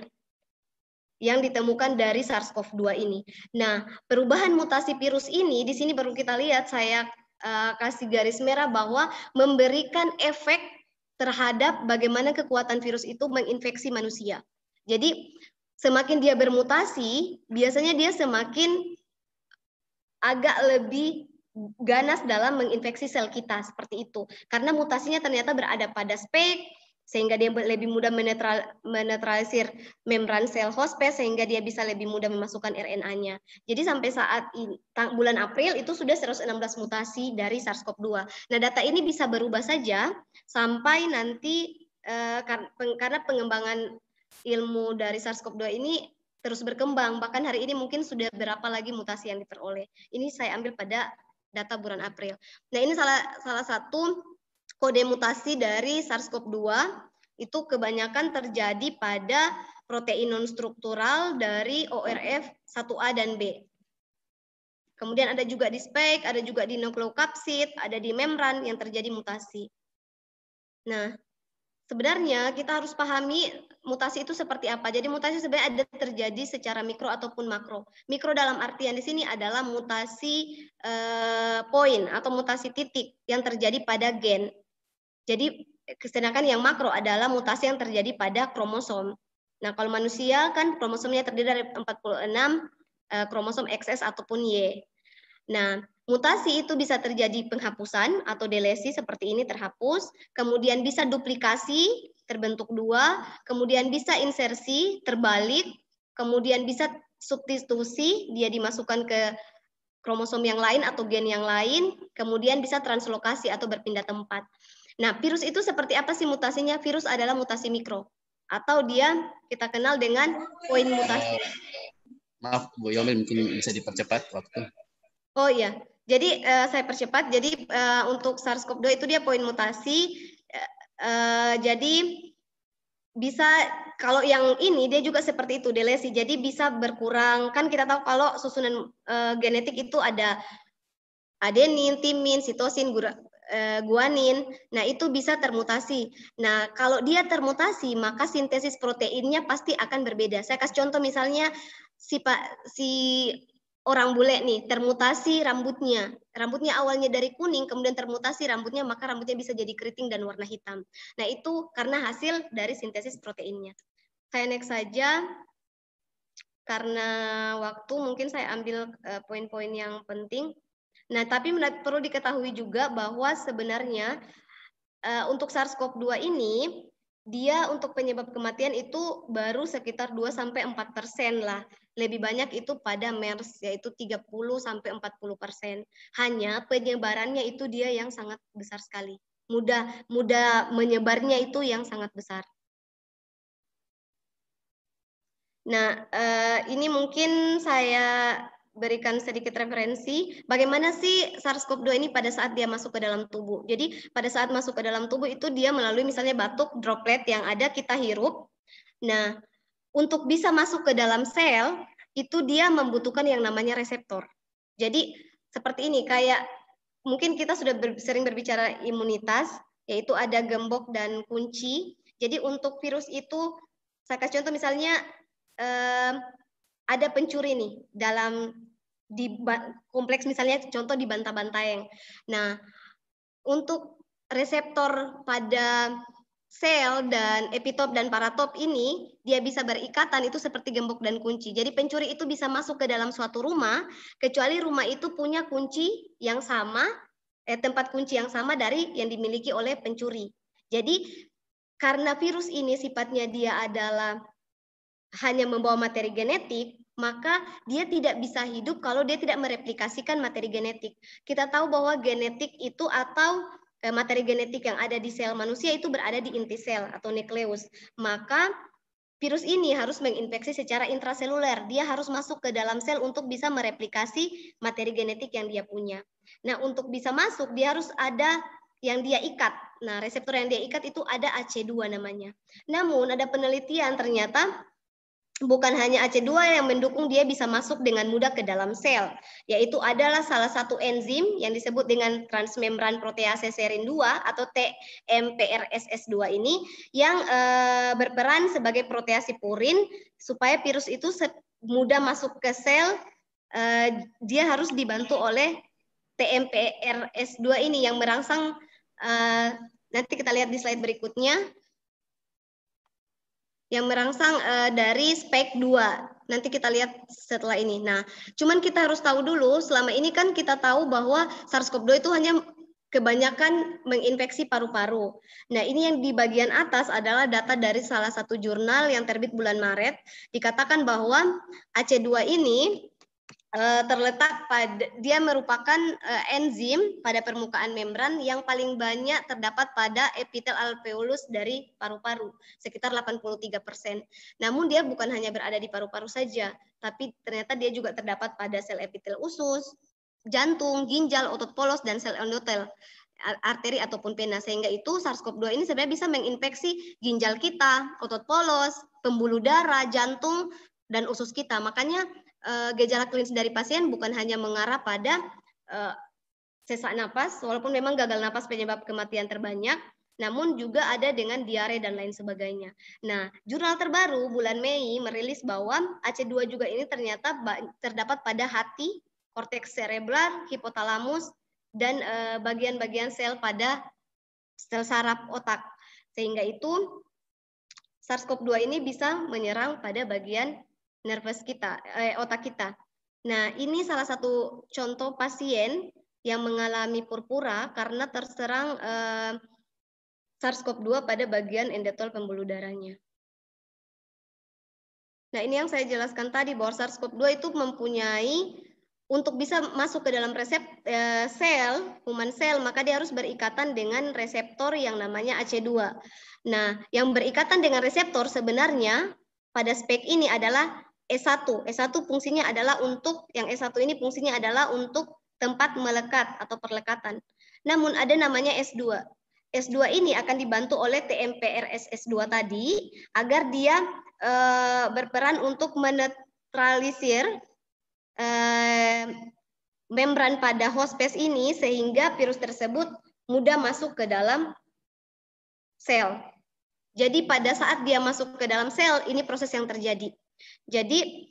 yang ditemukan dari SARS-CoV-2 ini. Nah, perubahan mutasi virus ini di sini baru kita lihat saya eh, kasih garis merah bahwa memberikan efek terhadap bagaimana kekuatan virus itu menginfeksi manusia. Jadi, semakin dia bermutasi, biasanya dia semakin agak lebih ganas dalam menginfeksi sel kita seperti itu. Karena mutasinya ternyata berada pada spek sehingga dia lebih mudah menetral, menetralisir membran sel hospes sehingga dia bisa lebih mudah memasukkan RNA-nya. Jadi sampai saat in, bulan April itu sudah 116 mutasi dari SARS-CoV-2. Nah, data ini bisa berubah saja sampai nanti eh, karena pengembangan ilmu dari SARS-CoV-2 ini terus berkembang. Bahkan hari ini mungkin sudah berapa lagi mutasi yang diperoleh. Ini saya ambil pada data bulan April. Nah, ini salah salah satu kode mutasi dari SARS-CoV-2 itu kebanyakan terjadi pada protein non-struktural dari ORF 1A dan B. Kemudian ada juga di spike, ada juga di nukleokapsid, ada di membran yang terjadi mutasi. Nah, sebenarnya kita harus pahami mutasi itu seperti apa. Jadi mutasi sebenarnya ada terjadi secara mikro ataupun makro. Mikro dalam artian di sini adalah mutasi eh, poin atau mutasi titik yang terjadi pada gen. Jadi sedangkan yang makro adalah mutasi yang terjadi pada kromosom. Nah, kalau manusia kan kromosomnya terdiri dari 46 eh, kromosom XS ataupun Y. Nah, Mutasi itu bisa terjadi penghapusan atau delesi seperti ini terhapus, kemudian bisa duplikasi terbentuk dua, kemudian bisa insersi, terbalik, kemudian bisa substitusi, dia dimasukkan ke kromosom yang lain atau gen yang lain, kemudian bisa translokasi atau berpindah tempat. Nah, virus itu seperti apa sih mutasinya? Virus adalah mutasi mikro atau dia kita kenal dengan poin mutasi. Eh, maaf, Bu Yomil mungkin bisa dipercepat waktu. Oh iya, jadi uh, saya percepat. Jadi uh, untuk SARS-CoV-2 itu dia poin mutasi Eh, jadi bisa kalau yang ini dia juga seperti itu delesi. Jadi bisa berkurang. Kan kita tahu kalau susunan uh, genetik itu ada adenin, timin, sitosin, gura, eh, guanin. Nah, itu bisa termutasi. Nah, kalau dia termutasi, maka sintesis proteinnya pasti akan berbeda. Saya kasih contoh misalnya si pak si orang bule nih termutasi rambutnya. Rambutnya awalnya dari kuning kemudian termutasi rambutnya maka rambutnya bisa jadi keriting dan warna hitam. Nah, itu karena hasil dari sintesis proteinnya. Saya next saja karena waktu mungkin saya ambil eh, poin-poin yang penting. Nah, tapi perlu diketahui juga bahwa sebenarnya eh, untuk SARS-CoV-2 ini dia untuk penyebab kematian itu baru sekitar 2 sampai 4% lah lebih banyak itu pada MERS yaitu 30 sampai 40 persen. Hanya penyebarannya itu dia yang sangat besar sekali. Mudah mudah menyebarnya itu yang sangat besar. Nah, eh, ini mungkin saya berikan sedikit referensi bagaimana sih SARS-CoV-2 ini pada saat dia masuk ke dalam tubuh. Jadi pada saat masuk ke dalam tubuh itu dia melalui misalnya batuk droplet yang ada kita hirup. Nah, untuk bisa masuk ke dalam sel itu dia membutuhkan yang namanya reseptor. Jadi seperti ini kayak mungkin kita sudah ber, sering berbicara imunitas yaitu ada gembok dan kunci. Jadi untuk virus itu saya kasih contoh misalnya eh, ada pencuri nih dalam di kompleks misalnya contoh di Banta-Bantaeng. Nah, untuk reseptor pada sel dan epitop dan paratop ini dia bisa berikatan itu seperti gembok dan kunci. Jadi pencuri itu bisa masuk ke dalam suatu rumah kecuali rumah itu punya kunci yang sama eh, tempat kunci yang sama dari yang dimiliki oleh pencuri. Jadi karena virus ini sifatnya dia adalah hanya membawa materi genetik, maka dia tidak bisa hidup kalau dia tidak mereplikasikan materi genetik. Kita tahu bahwa genetik itu atau Eh, materi genetik yang ada di sel manusia itu berada di inti sel atau nukleus. Maka virus ini harus menginfeksi secara intraseluler. Dia harus masuk ke dalam sel untuk bisa mereplikasi materi genetik yang dia punya. Nah, untuk bisa masuk dia harus ada yang dia ikat. Nah, reseptor yang dia ikat itu ada AC2 namanya. Namun ada penelitian ternyata bukan hanya AC2 yang mendukung dia bisa masuk dengan mudah ke dalam sel, yaitu adalah salah satu enzim yang disebut dengan transmembran protease serin 2 atau TMPRSS2 ini yang eh, berperan sebagai protease purin supaya virus itu mudah masuk ke sel eh, dia harus dibantu oleh tmprss 2 ini yang merangsang eh, nanti kita lihat di slide berikutnya yang merangsang uh, dari spek 2. Nanti kita lihat setelah ini. Nah, cuman kita harus tahu dulu, selama ini kan kita tahu bahwa SARS-CoV-2 itu hanya kebanyakan menginfeksi paru-paru. Nah, ini yang di bagian atas adalah data dari salah satu jurnal yang terbit bulan Maret, dikatakan bahwa AC2 ini Eh, terletak pada dia merupakan eh, enzim pada permukaan membran yang paling banyak terdapat pada epitel alveolus dari paru-paru sekitar 83%. Namun dia bukan hanya berada di paru-paru saja, tapi ternyata dia juga terdapat pada sel epitel usus, jantung, ginjal, otot polos dan sel endotel arteri ataupun vena sehingga itu SARS-CoV-2 ini sebenarnya bisa menginfeksi ginjal kita, otot polos, pembuluh darah, jantung dan usus kita. Makanya Eh, gejala klinis dari pasien bukan hanya mengarah pada eh, sesak napas, walaupun memang gagal napas penyebab kematian terbanyak, namun juga ada dengan diare dan lain sebagainya. Nah, jurnal terbaru bulan Mei merilis bahwa AC2 juga ini ternyata terdapat pada hati, korteks cerebral, hipotalamus, dan eh, bagian-bagian sel pada sel saraf otak. Sehingga itu SARS-CoV-2 ini bisa menyerang pada bagian nervous kita, eh, otak kita. Nah, ini salah satu contoh pasien yang mengalami purpura karena terserang eh, SARS-CoV-2 pada bagian endotel pembuluh darahnya. Nah, ini yang saya jelaskan tadi bahwa SARS-CoV-2 itu mempunyai untuk bisa masuk ke dalam resep eh, sel, human cell, maka dia harus berikatan dengan reseptor yang namanya AC2. Nah, yang berikatan dengan reseptor sebenarnya pada spek ini adalah S1. E S1 e fungsinya adalah untuk yang e S1 ini fungsinya adalah untuk tempat melekat atau perlekatan. Namun ada namanya S2. S2 ini akan dibantu oleh TMPRS S2 tadi agar dia e, berperan untuk menetralisir e, membran pada host space ini sehingga virus tersebut mudah masuk ke dalam sel. Jadi pada saat dia masuk ke dalam sel, ini proses yang terjadi. Jadi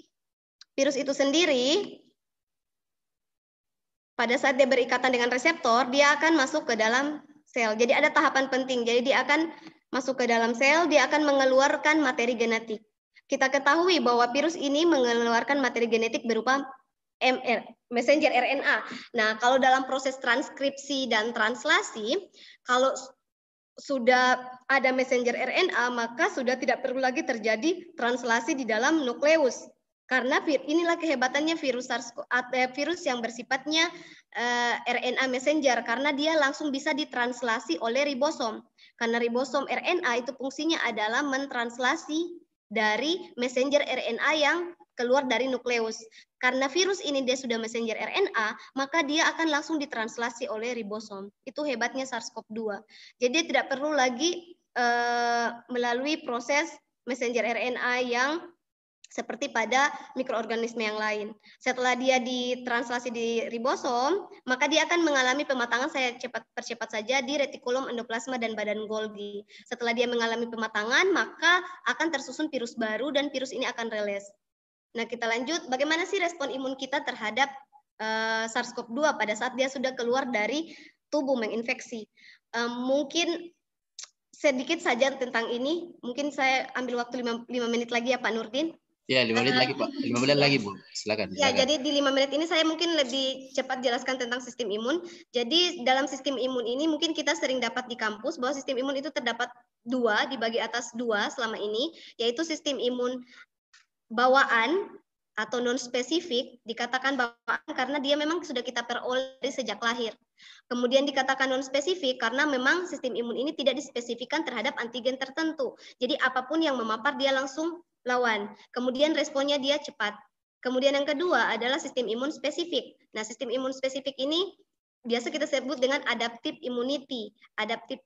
virus itu sendiri pada saat dia berikatan dengan reseptor, dia akan masuk ke dalam sel. Jadi ada tahapan penting. Jadi dia akan masuk ke dalam sel, dia akan mengeluarkan materi genetik. Kita ketahui bahwa virus ini mengeluarkan materi genetik berupa MR, messenger RNA. Nah, kalau dalam proses transkripsi dan translasi, kalau sudah ada messenger RNA, maka sudah tidak perlu lagi terjadi translasi di dalam nukleus. Karena inilah kehebatannya virus eh, virus yang bersifatnya eh, RNA messenger karena dia langsung bisa ditranslasi oleh ribosom. Karena ribosom RNA itu fungsinya adalah mentranslasi dari messenger RNA yang keluar dari nukleus. Karena virus ini dia sudah messenger RNA, maka dia akan langsung ditranslasi oleh ribosom. Itu hebatnya SARS-CoV-2. Jadi tidak perlu lagi e, melalui proses messenger RNA yang seperti pada mikroorganisme yang lain. Setelah dia ditranslasi di ribosom, maka dia akan mengalami pematangan saya cepat percepat saja di retikulum endoplasma dan badan Golgi. Setelah dia mengalami pematangan, maka akan tersusun virus baru dan virus ini akan rilis. Nah, kita lanjut. Bagaimana sih respon imun kita terhadap uh, eh, SARS-CoV-2 pada saat dia sudah keluar dari tubuh menginfeksi? Um, mungkin sedikit saja tentang ini. Mungkin saya ambil waktu 5 menit lagi ya Pak Nurdin. Ya, lima menit lagi Pak. Lima menit lagi Bu. Silakan. Ya, silakan. jadi di lima menit ini saya mungkin lebih cepat jelaskan tentang sistem imun. Jadi dalam sistem imun ini mungkin kita sering dapat di kampus bahwa sistem imun itu terdapat dua dibagi atas dua selama ini, yaitu sistem imun bawaan atau non spesifik dikatakan bawaan karena dia memang sudah kita peroleh dari sejak lahir. Kemudian dikatakan non spesifik karena memang sistem imun ini tidak dispesifikkan terhadap antigen tertentu. Jadi apapun yang memapar dia langsung lawan. Kemudian responnya dia cepat. Kemudian yang kedua adalah sistem imun spesifik. Nah, sistem imun spesifik ini biasa kita sebut dengan adaptive immunity. Adaptive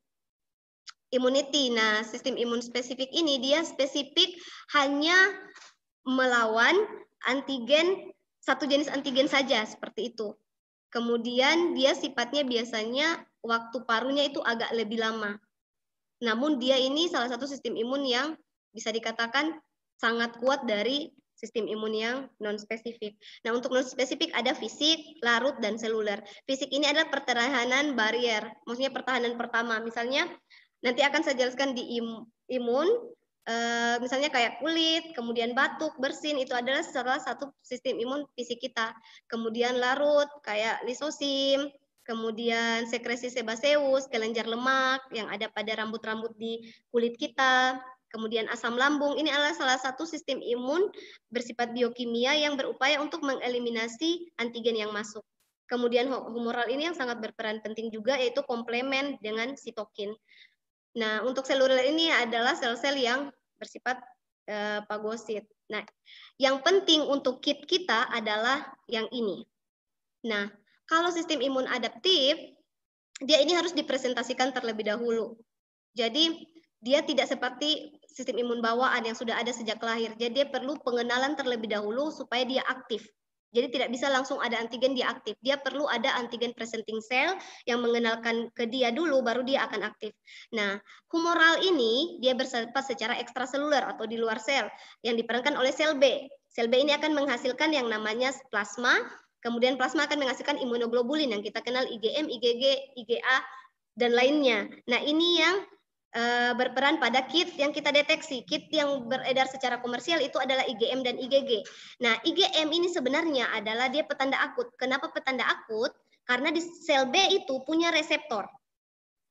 immunity. Nah, sistem imun spesifik ini dia spesifik hanya melawan antigen satu jenis antigen saja seperti itu. Kemudian dia sifatnya biasanya waktu parunya itu agak lebih lama. Namun dia ini salah satu sistem imun yang bisa dikatakan sangat kuat dari sistem imun yang non spesifik. Nah, untuk non spesifik ada fisik, larut dan seluler. Fisik ini adalah pertahanan barrier, maksudnya pertahanan pertama. Misalnya nanti akan saya jelaskan di imun Eh, misalnya kayak kulit, kemudian batuk, bersin itu adalah salah satu sistem imun fisik kita. Kemudian larut kayak lisosim, kemudian sekresi sebaceus, kelenjar lemak yang ada pada rambut-rambut di kulit kita, kemudian asam lambung. Ini adalah salah satu sistem imun bersifat biokimia yang berupaya untuk mengeliminasi antigen yang masuk. Kemudian humoral ini yang sangat berperan penting juga yaitu komplemen dengan sitokin. Nah, untuk seluler ini adalah sel-sel yang bersifat eh, pagosit. Nah, yang penting untuk kit kita adalah yang ini. Nah, kalau sistem imun adaptif, dia ini harus dipresentasikan terlebih dahulu. Jadi, dia tidak seperti sistem imun bawaan yang sudah ada sejak lahir. Jadi, dia perlu pengenalan terlebih dahulu supaya dia aktif. Jadi tidak bisa langsung ada antigen dia aktif. Dia perlu ada antigen presenting cell yang mengenalkan ke dia dulu baru dia akan aktif. Nah, humoral ini dia bersifat secara ekstraseluler atau di luar sel yang diperankan oleh sel B. Sel B ini akan menghasilkan yang namanya plasma, kemudian plasma akan menghasilkan imunoglobulin yang kita kenal IgM, IgG, IgA dan lainnya. Nah, ini yang Eh, berperan pada kit yang kita deteksi. Kit yang beredar secara komersial itu adalah IgM dan IgG. Nah, IgM ini sebenarnya adalah dia petanda akut. Kenapa petanda akut? Karena di sel B itu punya reseptor.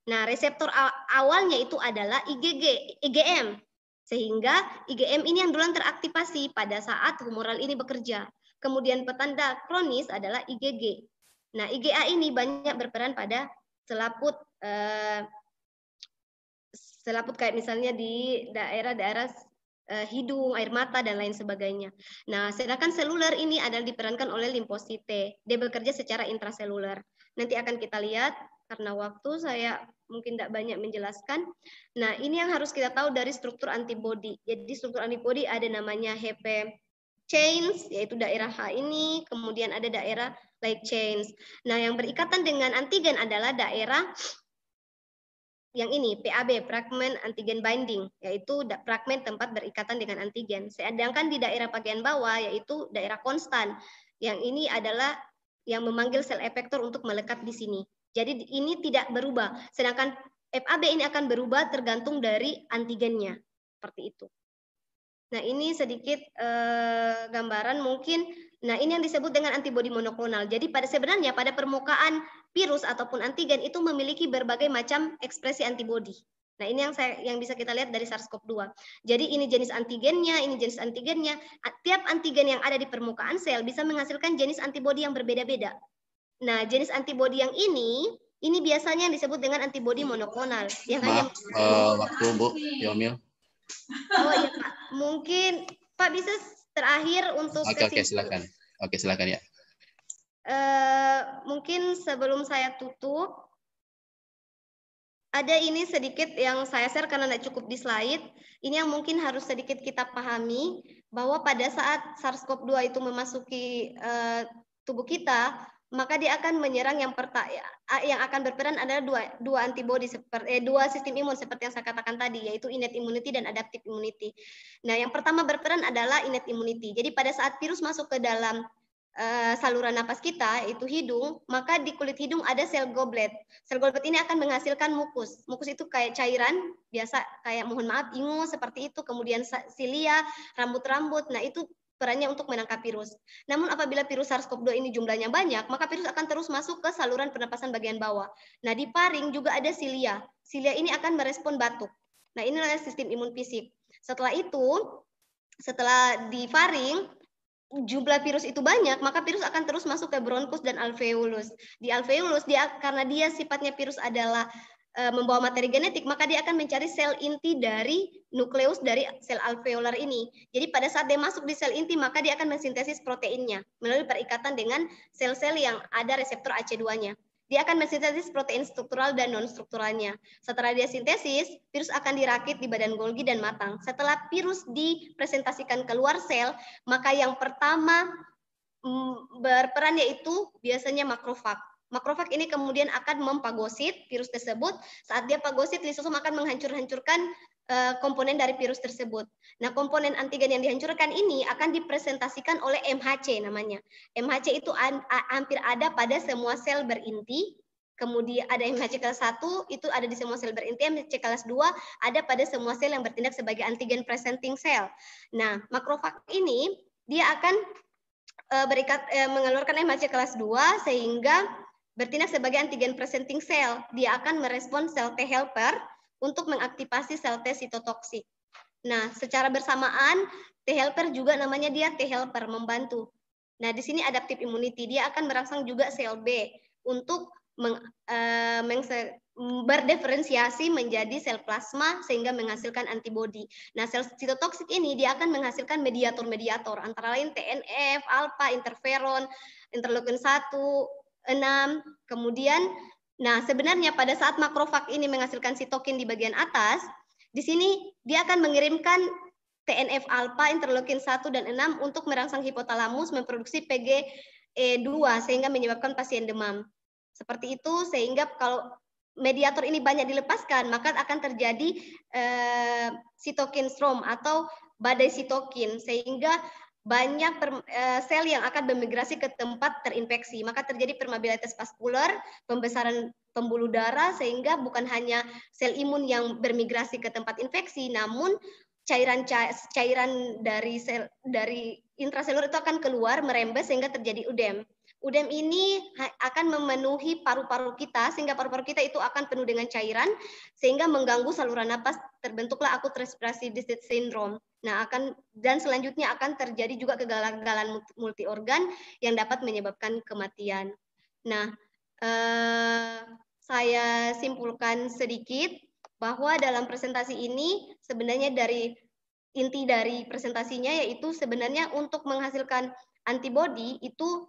Nah, reseptor awalnya itu adalah IgG, IgM. Sehingga IgM ini yang duluan teraktivasi pada saat humoral ini bekerja. Kemudian petanda kronis adalah IgG. Nah, IgA ini banyak berperan pada selaput eh, selaput kayak misalnya di daerah-daerah eh, hidung, air mata, dan lain sebagainya. Nah, sedangkan seluler ini adalah diperankan oleh limposite. T. Dia bekerja secara intraseluler. Nanti akan kita lihat karena waktu saya mungkin tidak banyak menjelaskan. Nah, ini yang harus kita tahu dari struktur antibodi. Jadi struktur antibodi ada namanya HP chains, yaitu daerah H ini, kemudian ada daerah light chains. Nah, yang berikatan dengan antigen adalah daerah yang ini PAB fragment antigen binding yaitu fragment tempat berikatan dengan antigen. Sedangkan di daerah bagian bawah yaitu daerah konstan yang ini adalah yang memanggil sel efektor untuk melekat di sini. Jadi ini tidak berubah. Sedangkan FAB ini akan berubah tergantung dari antigennya. Seperti itu. Nah, ini sedikit eh, gambaran mungkin. Nah, ini yang disebut dengan antibodi monoklonal. Jadi pada sebenarnya pada permukaan virus ataupun antigen itu memiliki berbagai macam ekspresi antibodi. Nah, ini yang saya yang bisa kita lihat dari SARS-CoV-2. Jadi ini jenis antigennya, ini jenis antigennya. Tiap antigen yang ada di permukaan sel bisa menghasilkan jenis antibodi yang berbeda-beda. Nah, jenis antibodi yang ini ini biasanya yang disebut dengan antibodi monoklonal. Ya kan, yang Ma, hanya... uh, eh, waktu Bu Yomil. Ya, oh iya Pak, mungkin Pak bisa terakhir untuk Oke, silakan. Oke, silakan ya. Eh, mungkin sebelum saya tutup, ada ini sedikit yang saya share karena tidak cukup di slide. Ini yang mungkin harus sedikit kita pahami bahwa pada saat SARS-CoV-2 itu memasuki uh, tubuh kita, maka dia akan menyerang yang perta yang akan berperan adalah dua dua antibodi seperti eh, dua sistem imun seperti yang saya katakan tadi yaitu innate immunity dan adaptive immunity. Nah, yang pertama berperan adalah innate immunity. Jadi pada saat virus masuk ke dalam Eh, saluran napas kita itu hidung, maka di kulit hidung ada sel goblet. Sel goblet ini akan menghasilkan mukus. Mukus itu kayak cairan biasa kayak mohon maaf ingus seperti itu, kemudian silia, rambut-rambut. Nah, itu perannya untuk menangkap virus. Namun apabila virus SARS-CoV-2 ini jumlahnya banyak, maka virus akan terus masuk ke saluran pernapasan bagian bawah. Nah, di paring juga ada silia. Silia ini akan merespon batuk. Nah, ini adalah sistem imun fisik. Setelah itu, setelah di faring, jumlah virus itu banyak, maka virus akan terus masuk ke bronkus dan alveolus. Di alveolus dia karena dia sifatnya virus adalah e, membawa materi genetik, maka dia akan mencari sel inti dari nukleus dari sel alveolar ini. Jadi pada saat dia masuk di sel inti, maka dia akan mensintesis proteinnya melalui perikatan dengan sel-sel yang ada reseptor AC2-nya. Dia akan mensintesis protein struktural dan non-strukturalnya. Setelah dia sintesis, virus akan dirakit di badan Golgi dan matang. Setelah virus dipresentasikan keluar sel, maka yang pertama mm, berperan yaitu biasanya makrofag. Makrofag ini kemudian akan mempagosit virus tersebut. Saat dia pagosit, lisosom akan menghancur-hancurkan Eh, komponen dari virus tersebut. Nah, komponen antigen yang dihancurkan ini akan dipresentasikan oleh MHC namanya. MHC itu hampir ada pada semua sel berinti. Kemudian ada MHC kelas 1, itu ada di semua sel berinti, MHC kelas 2 ada pada semua sel yang bertindak sebagai antigen presenting cell. Nah, makrofag ini dia akan eh, berikat eh, mengeluarkan MHC kelas 2 sehingga bertindak sebagai antigen presenting cell. Dia akan merespon sel T helper untuk mengaktifasi sel T sitotoksik. Nah, secara bersamaan T helper juga namanya dia T helper membantu. Nah, di sini adaptive immunity dia akan merangsang juga sel B untuk meng, e, eh, meng, berdiferensiasi menjadi sel plasma sehingga menghasilkan antibodi. Nah, sel sitotoksik ini dia akan menghasilkan mediator-mediator antara lain TNF, alfa, interferon, interleukin 1, 6, kemudian Nah, sebenarnya pada saat makrofag ini menghasilkan sitokin di bagian atas, di sini dia akan mengirimkan TNF alfa interleukin 1 dan 6 untuk merangsang hipotalamus memproduksi PGE2 sehingga menyebabkan pasien demam. Seperti itu sehingga kalau mediator ini banyak dilepaskan, maka akan terjadi eh, sitokin storm atau badai sitokin sehingga banyak per, e, sel yang akan bermigrasi ke tempat terinfeksi. Maka terjadi permeabilitas vaskuler, pembesaran pembuluh darah sehingga bukan hanya sel imun yang bermigrasi ke tempat infeksi, namun cairan cairan dari sel dari intraselur itu akan keluar merembes sehingga terjadi udem. Udem ini akan memenuhi paru-paru kita sehingga paru-paru kita itu akan penuh dengan cairan sehingga mengganggu saluran napas terbentuklah akut respirasi distress syndrome. Nah, akan dan selanjutnya akan terjadi juga kegagalan multi organ yang dapat menyebabkan kematian. Nah, eh, saya simpulkan sedikit bahwa dalam presentasi ini sebenarnya dari inti dari presentasinya yaitu sebenarnya untuk menghasilkan antibodi itu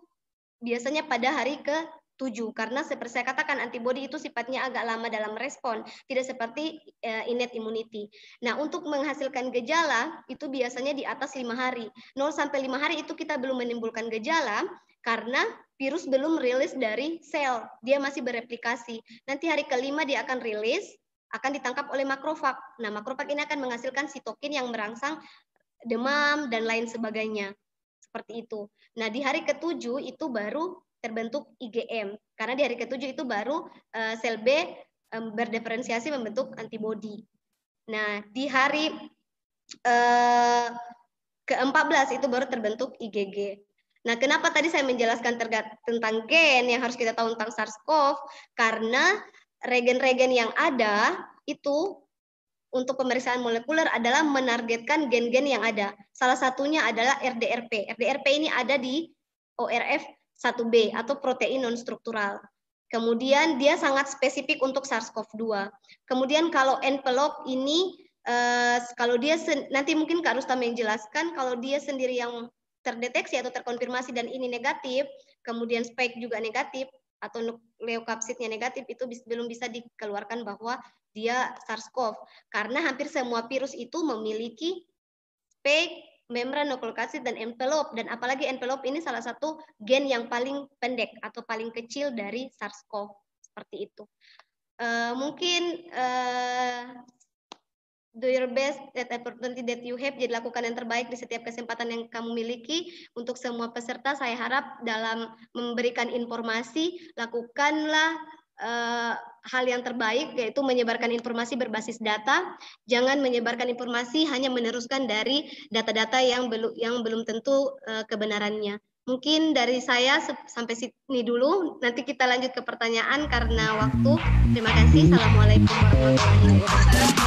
biasanya pada hari ke tujuh karena seperti saya katakan antibodi itu sifatnya agak lama dalam respon, tidak seperti eh, innate immunity. Nah, untuk menghasilkan gejala itu biasanya di atas lima hari. 0 sampai lima hari itu kita belum menimbulkan gejala karena virus belum rilis dari sel, dia masih bereplikasi. Nanti hari kelima dia akan rilis, akan ditangkap oleh makrofag. Nah, makrofag ini akan menghasilkan sitokin yang merangsang demam dan lain sebagainya seperti itu. Nah, di hari ketujuh itu baru terbentuk IgM karena di hari ketujuh itu baru eh, sel B um, berdiferensiasi membentuk antibodi. Nah, di hari uh, eh, ke-14 itu baru terbentuk IgG. Nah, kenapa tadi saya menjelaskan tentang gen yang harus kita tahu tentang SARS-CoV? Karena regen-regen yang ada itu untuk pemeriksaan molekuler adalah menargetkan gen-gen yang ada. Salah satunya adalah RDRP. RDRP ini ada di ORF 1B atau protein non-struktural. Kemudian dia sangat spesifik untuk SARS-CoV-2. Kemudian kalau envelope ini eh, kalau dia nanti mungkin Kak Rustam yang jelaskan kalau dia sendiri yang terdeteksi atau terkonfirmasi dan ini negatif, kemudian spike juga negatif atau leukapsidnya negatif itu belum bisa dikeluarkan bahwa dia SARS-CoV karena hampir semua virus itu memiliki spike Membran membranokulkasi dan envelope dan apalagi envelope ini salah satu gen yang paling pendek atau paling kecil dari SARS-CoV seperti itu. Uh, mungkin uh, do your best that opportunity that you have jadi lakukan yang terbaik di setiap kesempatan yang kamu miliki untuk semua peserta saya harap dalam memberikan informasi lakukanlah uh, hal yang terbaik yaitu menyebarkan informasi berbasis data. Jangan menyebarkan informasi hanya meneruskan dari data-data yang belum yang belum tentu uh, kebenarannya. Mungkin dari saya sampai sini dulu. Nanti kita lanjut ke pertanyaan karena waktu. Terima kasih. Assalamualaikum warahmatullahi wabarakatuh.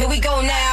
Here we go now.